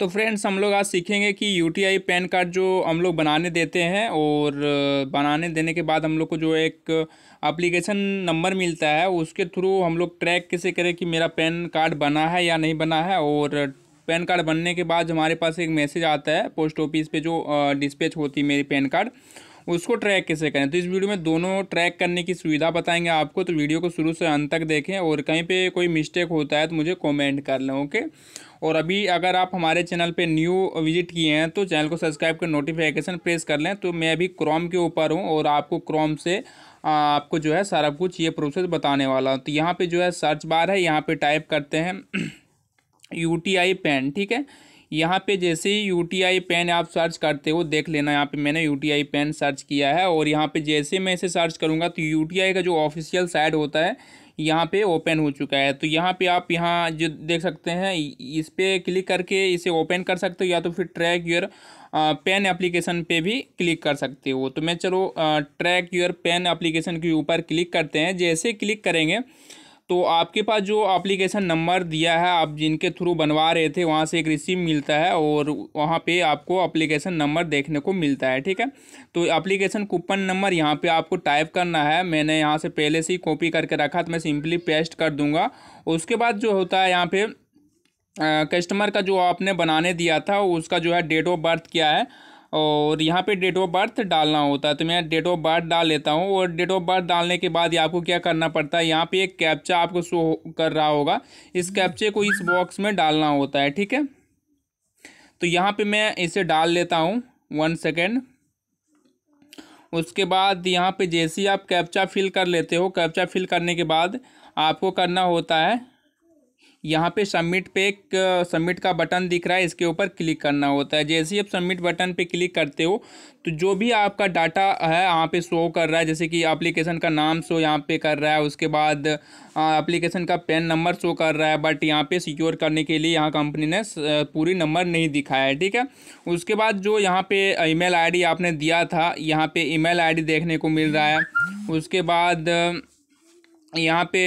तो फ्रेंड्स हम लोग आज सीखेंगे कि यूटीआई पैन कार्ड जो हम लोग बनाने देते हैं और बनाने देने के बाद हम लोग को जो एक एप्लीकेशन नंबर मिलता है उसके थ्रू हम लोग ट्रैक कैसे करें कि मेरा पैन कार्ड बना है या नहीं बना है और पैन कार्ड बनने के बाद हमारे पास एक मैसेज आता है पोस्ट ऑफिस पे जो डिस्पैच होती है मेरी पैन कार्ड उसको ट्रैक कैसे करें तो इस वीडियो में दोनों ट्रैक करने की सुविधा बताएंगे आपको तो वीडियो को शुरू से अंत तक देखें और कहीं पे कोई मिस्टेक होता है तो मुझे कमेंट कर लें ओके और अभी अगर आप हमारे चैनल पे न्यू विजिट किए हैं तो चैनल को सब्सक्राइब कर नोटिफिकेशन प्रेस कर लें तो मैं अभी क्रोम के ऊपर हूँ और आपको क्रोम से आपको जो है सारा कुछ ये प्रोसेस बताने वाला हूँ तो यहाँ पर जो है सर्च बार है यहाँ पर टाइप करते हैं यू टी आई पेन ठीक है यहाँ पे जैसे ही यू पेन आप सर्च करते हो देख लेना यहाँ पे मैंने यू पेन सर्च किया है और यहाँ पे जैसे मैं इसे सर्च करूँगा तो यू का जो ऑफिशियल साइट होता है यहाँ पे ओपन हो चुका है तो यहाँ पे आप यहाँ जो देख सकते हैं इस पर क्लिक करके इसे ओपन कर सकते हो या तो फिर ट्रैक योर पेन एप्लीकेशन पे भी क्लिक कर सकते हो तो मैं चलो ट्रैक योर पेन एप्लीकेशन के ऊपर क्लिक करते हैं जैसे क्लिक करेंगे तो आपके पास जो एप्लीकेशन नंबर दिया है आप जिनके थ्रू बनवा रहे थे वहाँ से एक रिसीव मिलता है और वहाँ पे आपको एप्लीकेशन नंबर देखने को मिलता है ठीक है तो एप्लीकेशन कूपन नंबर यहाँ पे आपको टाइप करना है मैंने यहाँ से पहले से ही कॉपी करके रखा तो मैं सिंपली पेस्ट कर दूँगा उसके बाद जो होता है यहाँ पर कस्टमर का जो आपने बनाने दिया था उसका जो है डेट ऑफ बर्थ क्या है और यहाँ पे डेट ऑफ बर्थ डालना होता है तो मैं डेट ऑफ बर्थ डाल लेता हूँ और डेट ऑफ बर्थ डालने के बाद आपको क्या करना पड़ता है यहाँ पे एक कैप्चा आपको शो कर रहा होगा इस कैप्चे को इस बॉक्स में डालना होता है ठीक है तो यहाँ पे मैं इसे डाल लेता हूँ वन सेकेंड उसके बाद यहाँ पे जैसे ही आप कैप्चा फिल कर लेते हो कैप्चा फिल करने के बाद आपको करना होता है यहाँ पे सबमिट पे एक सबमिट का बटन दिख रहा है इसके ऊपर क्लिक करना होता है जैसे ही आप सबमिट बटन पे क्लिक करते हो तो जो भी आपका डाटा है यहाँ पे शो कर रहा है जैसे कि एप्लीकेशन का नाम शो यहाँ पे कर रहा है उसके बाद एप्लीकेशन का पेन नंबर शो कर रहा है बट यहाँ पे सिक्योर करने के लिए यहाँ कंपनी ने पूरी नंबर नहीं दिखाया है ठीक है उसके बाद जो यहाँ पे ईमेल आईडी आपने दिया था यहाँ पे ईमेल आईडी देखने को मिल रहा है उसके बाद यहाँ पे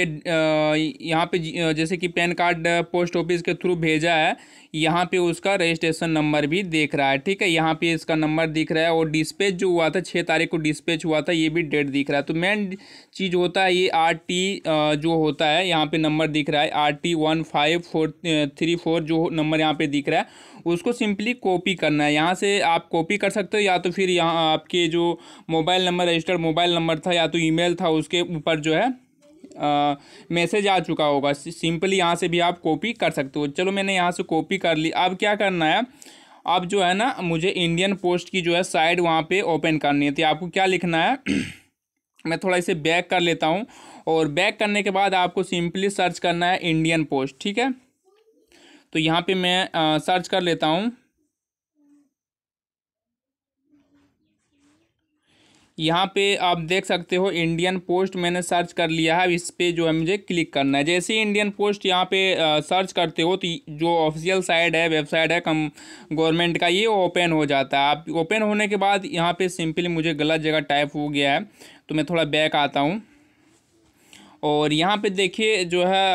यहाँ पे जैसे कि पैन कार्ड पोस्ट ऑफिस के थ्रू भेजा है यहाँ पे उसका रजिस्ट्रेशन नंबर भी देख रहा है ठीक है यहाँ पे इसका नंबर दिख रहा है और डिस्पैच जो हुआ था छः तारीख को डिस्पैच हुआ था ये भी डेट दिख रहा है तो मेन चीज़ होता है ये आर टी जो होता है यहाँ पे नंबर दिख रहा है R T one five four three four जो नंबर यहाँ पे दिख रहा है उसको सिंपली कॉपी करना है यहाँ से आप कॉपी कर सकते हो या तो फिर यहाँ आपके जो mobile number registered mobile number था या तो ई था उसके ऊपर जो है मैसेज आ चुका होगा सिंपली यहाँ से भी आप कॉपी कर सकते हो चलो मैंने यहाँ से कॉपी कर ली अब क्या करना है अब जो है ना मुझे इंडियन पोस्ट की जो है साइड वहाँ पे ओपन करनी है तो आपको क्या लिखना है मैं थोड़ा इसे बैक कर लेता हूँ और बैक करने के बाद आपको सिंपली सर्च करना है इंडियन पोस्ट ठीक है तो यहाँ पे मैं आ, सर्च कर लेता हूँ यहाँ पे आप देख सकते हो इंडियन पोस्ट मैंने सर्च कर लिया है इस पर जो है मुझे क्लिक करना है जैसे ही इंडियन पोस्ट यहाँ पे सर्च करते हो तो जो ऑफिशियल साइट है वेबसाइट है कम गवर्नमेंट का ये ओपन हो जाता है आप ओपन होने के बाद यहाँ पे सिंपली मुझे गलत जगह टाइप हो गया है तो मैं थोड़ा बैक आता हूँ और यहाँ पर देखिए जो है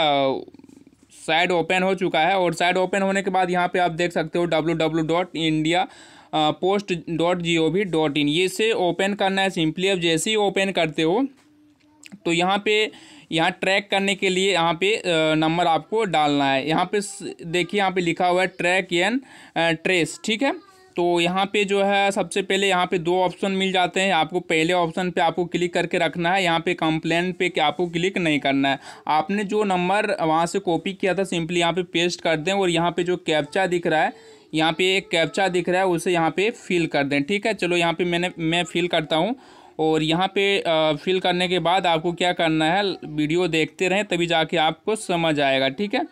साइड ओपन हो चुका है और साइड ओपन होने के बाद यहाँ पे आप देख सकते हो W W dot India post dot G O V dot in ये इसे ओपन करना है सिंपली अब जैसे ही ओपन करते हो तो यहाँ पे यहाँ ट्रैक करने के लिए यहाँ पे नंबर आपको डालना है यहाँ पे देखिए यहाँ पे लिखा हुआ है ट्रैक एंड ट्रेस ठीक है तो यहाँ पे जो है सबसे पहले यहाँ पे दो ऑप्शन मिल जाते हैं आपको पहले ऑप्शन पे आपको क्लिक करके रखना है यहाँ पे कंप्लेन पे आपको क्लिक नहीं करना है आपने जो नंबर वहाँ से कॉपी किया था सिंपली यहाँ पे पेस्ट कर दें और यहाँ पे जो कैप्चा दिख रहा है यहाँ पे एक कैप्चा दिख रहा है उसे यहाँ पे फिल कर दें ठीक है चलो यहाँ पे मैंने मैं फिल करता हूँ और यहाँ पे फिल करने के बाद आपको क्या करना है वीडियो देखते रहें तभी जाके आपको समझ आएगा ठीक है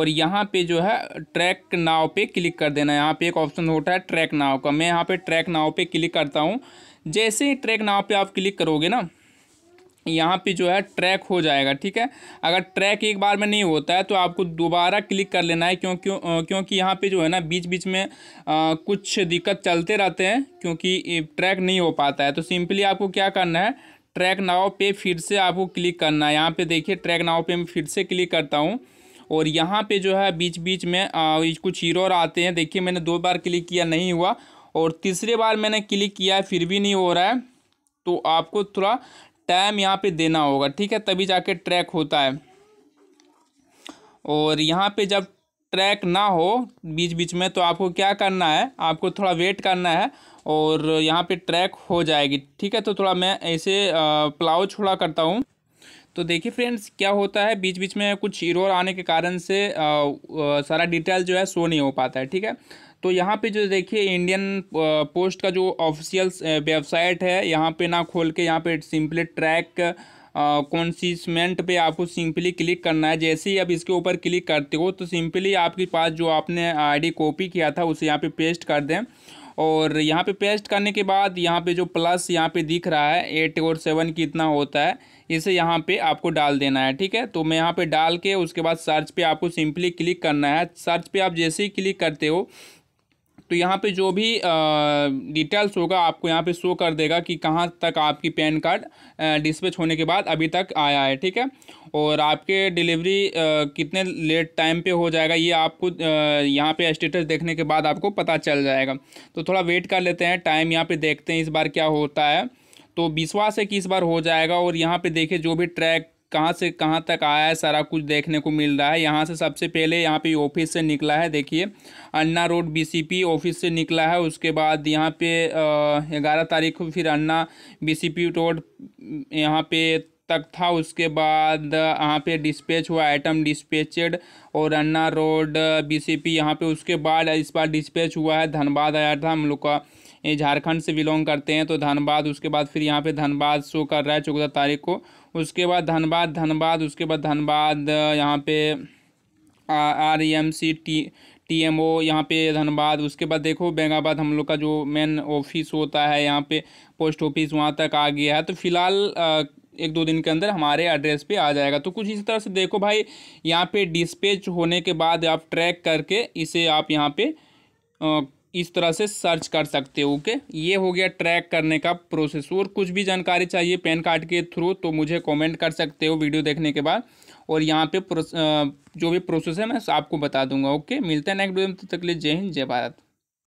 और यहाँ पे जो है ट्रैक नाव पे क्लिक कर देना है यहाँ पे एक ऑप्शन होता है ट्रैक नाव का मैं यहाँ पे ट्रैक नाव पे क्लिक करता हूँ जैसे ही ट्रैक नाव पे आप क्लिक करोगे ना यहाँ पे जो है ट्रैक हो जाएगा ठीक है अगर ट्रैक एक बार में नहीं होता है तो आपको दोबारा क्लिक कर लेना है क्योंकि क्योंकि यहाँ पे जो है ना बीच बीच में आ, कुछ दिक्कत चलते रहते हैं क्योंकि ट्रैक नहीं हो पाता है तो सिंपली आपको क्या करना है ट्रैक नाव पे फिर से आपको क्लिक करना है यहाँ पे देखिए ट्रैक नाव पर मैं फिर से क्लिक करता हूँ और यहाँ पर जो है बीच बीच में आ, कुछ हीरो आते हैं देखिए मैंने दो बार क्लिक किया नहीं हुआ और तीसरे बार मैंने क्लिक किया है फिर भी नहीं हो रहा है तो आपको थोड़ा टाइम यहाँ पे देना होगा ठीक है तभी जाके ट्रैक होता है और यहाँ पे जब ट्रैक ना हो बीच बीच में तो आपको क्या करना है आपको थोड़ा वेट करना है और यहाँ पे ट्रैक हो जाएगी ठीक है तो थोड़ा मैं ऐसे प्लाव छोड़ा करता हूँ तो देखिए फ्रेंड्स क्या होता है बीच बीच में कुछ इरोर आने के कारण से आ, आ, सारा डिटेल जो है शो नहीं हो पाता है ठीक है तो यहाँ पे जो देखिए इंडियन पोस्ट का जो ऑफिशियल वेबसाइट है यहाँ पे ना खोल के यहाँ पे सिंपली ट्रैक कॉन्सिसमेंट पे आपको सिंपली क्लिक करना है जैसे ही आप इसके ऊपर क्लिक करते हो तो सिंपली आपके पास जो आपने आईडी कॉपी किया था उसे यहाँ पे पेस्ट कर दें और यहाँ पे पेस्ट करने के बाद यहाँ पे जो प्लस यहाँ पे दिख रहा है एट और सेवन कितना होता है इसे यहाँ पे आपको डाल देना है ठीक है तो मैं यहाँ पे डाल के उसके बाद सर्च पे आपको सिंपली क्लिक करना है सर्च पे आप जैसे ही क्लिक करते हो तो यहाँ पे जो भी डिटेल्स होगा आपको यहाँ पे शो कर देगा कि कहाँ तक आपकी पैन कार्ड डिस्पैच होने के बाद अभी तक आया है ठीक है और आपके डिलीवरी कितने लेट टाइम पे हो जाएगा ये आपको यहाँ पे स्टेटस देखने के बाद आपको पता चल जाएगा तो थोड़ा वेट कर लेते हैं टाइम यहाँ पर देखते हैं इस बार क्या होता है तो विश्वास है कि इस बार हो जाएगा और यहाँ पे देखिए जो भी ट्रैक कहाँ से कहाँ तक आया है सारा कुछ देखने को मिल रहा है यहाँ से सबसे पहले यहाँ पे ऑफिस से निकला है देखिए अन्ना रोड बीसीपी ऑफिस से निकला है उसके बाद यहाँ पे ग्यारह तारीख को फिर अन्ना बीसीपी रोड यहाँ पे तक था उसके बाद यहाँ पे डिस्पैच हुआ आइटम डिस्पैचड और अन्ना रोड पी यहाँ पे उसके बाद इस बार डिस्पैच हुआ है धनबाद आया था हम लोग का झारखंड से बिलोंग करते हैं तो धनबाद उसके बाद फिर यहाँ पे धनबाद शो कर रहा है चौदह तारीख को उसके बाद धनबाद धनबाद उसके बाद धनबाद यहाँ पे R M C T T M O यहाँ पे धनबाद उसके बाद देखो बेंगाबाद हम लोग का जो मेन ऑफिस होता है यहाँ पे पोस्ट ऑफिस वहाँ तक आ गया है तो फिलहाल एक दो दिन के अंदर हमारे एड्रेस पे आ जाएगा तो कुछ इसी तरह से देखो भाई यहाँ पे डिस्पेच होने के बाद आप ट्रैक करके इसे आप यहाँ पे आ, इस तरह से सर्च कर सकते हो ओके ये हो गया ट्रैक करने का प्रोसेस और कुछ भी जानकारी चाहिए पैन कार्ड के थ्रू तो मुझे कमेंट कर सकते हो वीडियो देखने के बाद और यहाँ पे जो भी प्रोसेस है मैं आपको बता दूंगा ओके मिलता है नेक्स्ट वीडियो तक ले लिए जय हिंद जय भारत